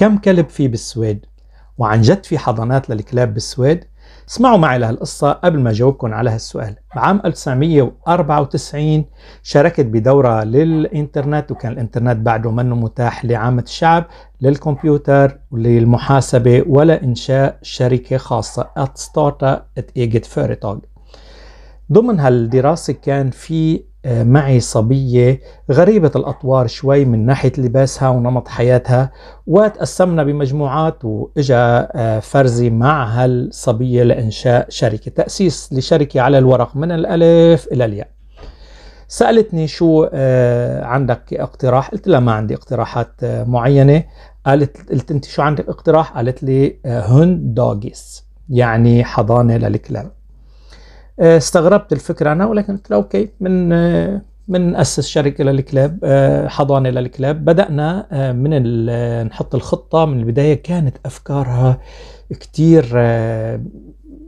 كم كلب في بالسويد وعن جد في حضانات للكلاب بالسويد اسمعوا معي لهالقصة قبل ما جاوبكم على هالسؤال بعام 1994 شاركت بدورة للإنترنت وكان الإنترنت بعده منه متاح لعامة الشعب للكمبيوتر وللمحاسبة ولا إنشاء شركة خاصة at at ضمن هالدراسة كان في آه، معي صبية غريبة الأطوار شوي من ناحية لباسها ونمط حياتها وتقسمنا بمجموعات وإجا آه، فرزي مع هالصبية لإنشاء شركة تأسيس لشركة على الورق من الألف إلى الياء سألتني شو آه، عندك اقتراح قلت لها ما عندي اقتراحات معينة قالت قلت انت شو عندك اقتراح قالت لي هند دوجيس يعني حضانة للكلاب آه، استغربت الفكره انا ولكن قلت له اوكي من آه، من اسس شركة للكلاب آه، حضانة للكلاب بدأنا من نحط الخطة من البداية كانت أفكارها كتير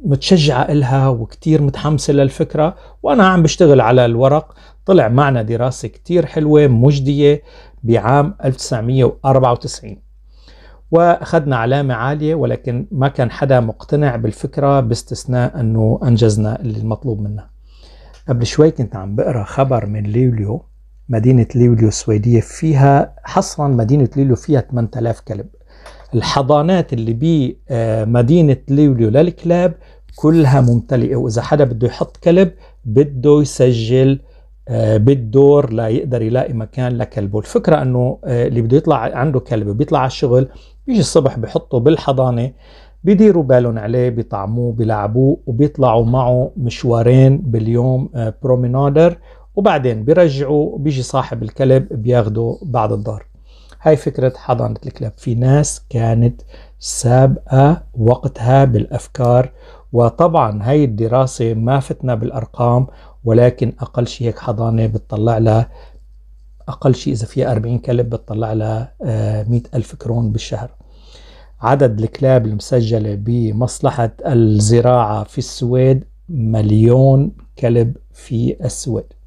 متشجعة إلها وكتير متحمسة للفكرة وأنا عم بشتغل على الورق طلع معنا دراسة كتير حلوة مجدية بعام 1994 واخذنا علامه عاليه ولكن ما كان حدا مقتنع بالفكره باستثناء انه انجزنا اللي المطلوب منا. قبل شوي كنت عم بقرا خبر من ليوليو مدينه ليوليو السويديه فيها حصرا مدينه ليوليو فيها 8000 كلب. الحضانات اللي بمدينه آه، ليوليو للكلاب كلها ممتلئه واذا حدا بده يحط كلب بده يسجل آه، بالدور ليقدر يلاقي مكان لكلبه الفكرة أنه آه، اللي بده يطلع عنده كلب بيطلع على الشغل بيجي الصبح بحطه بالحضانة بيديروا بالهم عليه بيطعموه بيلعبوه وبيطلعوا معه مشوارين باليوم برومينادر آه، وبعدين بيرجعوا بيجي صاحب الكلب بياخده بعد الظهر هاي فكرة حضانة الكلاب في ناس كانت سابقة وقتها بالأفكار وطبعا هاي الدراسة ما فتنا بالأرقام ولكن أقل شيء هيك حضانة بتطلع لها أقل شيء إذا فيها 40 كلب بتطلع لها 100 آه، ألف كرون بالشهر عدد الكلاب المسجلة بمصلحة الزراعة في السويد مليون كلب في السويد